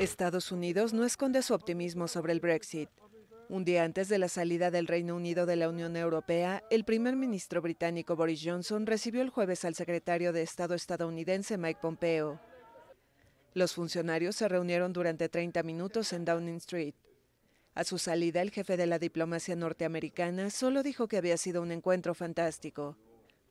Estados Unidos no esconde su optimismo sobre el Brexit. Un día antes de la salida del Reino Unido de la Unión Europea, el primer ministro británico Boris Johnson recibió el jueves al secretario de Estado estadounidense Mike Pompeo. Los funcionarios se reunieron durante 30 minutos en Downing Street. A su salida, el jefe de la diplomacia norteamericana solo dijo que había sido un encuentro fantástico.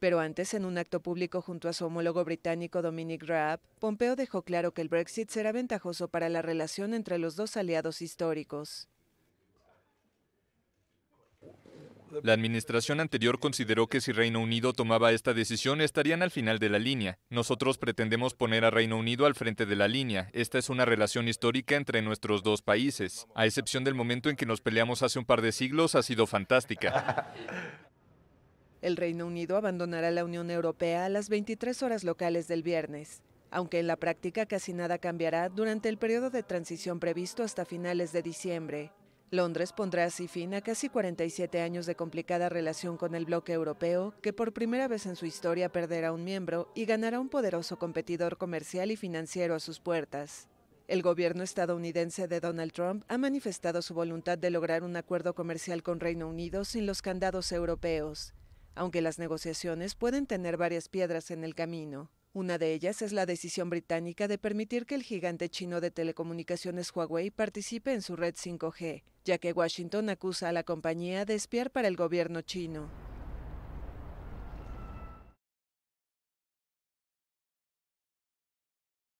Pero antes, en un acto público junto a su homólogo británico Dominic Raab, Pompeo dejó claro que el Brexit será ventajoso para la relación entre los dos aliados históricos. La administración anterior consideró que si Reino Unido tomaba esta decisión estarían al final de la línea. Nosotros pretendemos poner a Reino Unido al frente de la línea. Esta es una relación histórica entre nuestros dos países. A excepción del momento en que nos peleamos hace un par de siglos, ha sido fantástica. El Reino Unido abandonará la Unión Europea a las 23 horas locales del viernes, aunque en la práctica casi nada cambiará durante el periodo de transición previsto hasta finales de diciembre. Londres pondrá así fin a casi 47 años de complicada relación con el bloque europeo, que por primera vez en su historia perderá un miembro y ganará un poderoso competidor comercial y financiero a sus puertas. El gobierno estadounidense de Donald Trump ha manifestado su voluntad de lograr un acuerdo comercial con Reino Unido sin los candados europeos, aunque las negociaciones pueden tener varias piedras en el camino. Una de ellas es la decisión británica de permitir que el gigante chino de telecomunicaciones Huawei participe en su red 5G, ya que Washington acusa a la compañía de espiar para el gobierno chino.